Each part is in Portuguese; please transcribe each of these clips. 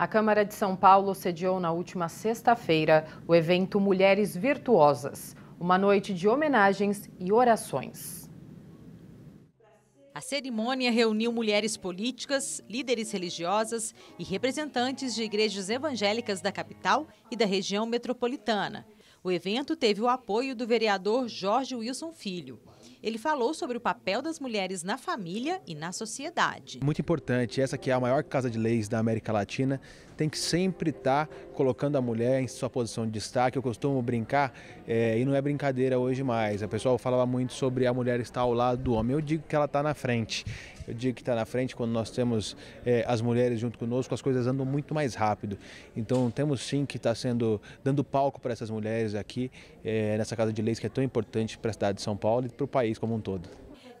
A Câmara de São Paulo sediou na última sexta-feira o evento Mulheres Virtuosas, uma noite de homenagens e orações. A cerimônia reuniu mulheres políticas, líderes religiosas e representantes de igrejas evangélicas da capital e da região metropolitana. O evento teve o apoio do vereador Jorge Wilson Filho. Ele falou sobre o papel das mulheres na família e na sociedade. Muito importante, essa que é a maior casa de leis da América Latina, tem que sempre estar tá colocando a mulher em sua posição de destaque. Eu costumo brincar, é, e não é brincadeira hoje mais. A pessoa falava muito sobre a mulher estar ao lado do homem. Eu digo que ela está na frente eu digo que está na frente quando nós temos é, as mulheres junto conosco, as coisas andam muito mais rápido. Então temos sim que estar tá sendo dando palco para essas mulheres aqui é, nessa casa de leis que é tão importante para a cidade de São Paulo e para o país como um todo.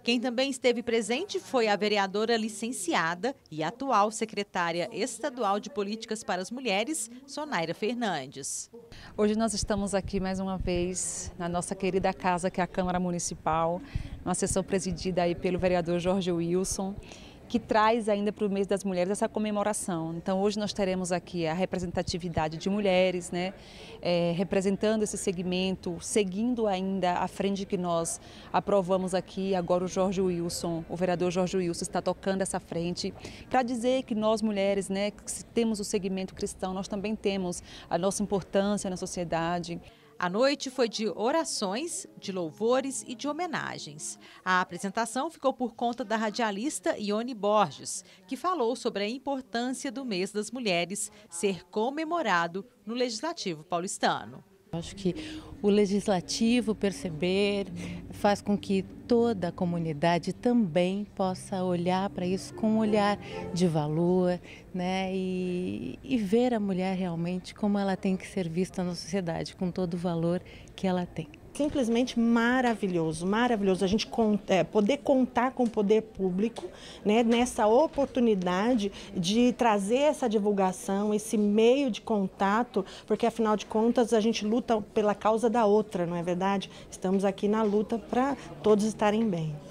Quem também esteve presente foi a vereadora licenciada e atual secretária estadual de Políticas para as Mulheres, Sonaira Fernandes. Hoje nós estamos aqui mais uma vez na nossa querida casa, que é a Câmara Municipal, uma sessão presidida aí pelo vereador Jorge Wilson que traz ainda para o mês das mulheres essa comemoração. Então hoje nós teremos aqui a representatividade de mulheres, né, é, representando esse segmento, seguindo ainda a frente que nós aprovamos aqui. Agora o Jorge Wilson, o vereador Jorge Wilson está tocando essa frente para dizer que nós mulheres, né, que temos o segmento cristão, nós também temos a nossa importância na sociedade. A noite foi de orações, de louvores e de homenagens. A apresentação ficou por conta da radialista Ione Borges, que falou sobre a importância do mês das mulheres ser comemorado no Legislativo paulistano. Acho que o legislativo perceber faz com que toda a comunidade também possa olhar para isso com um olhar de valor né? E, e, ver a mulher realmente como ela tem que ser vista na sociedade, com todo o valor que ela tem simplesmente maravilhoso, maravilhoso a gente é, poder contar com o poder público, né, nessa oportunidade de trazer essa divulgação, esse meio de contato, porque afinal de contas a gente luta pela causa da outra, não é verdade? Estamos aqui na luta para todos estarem bem.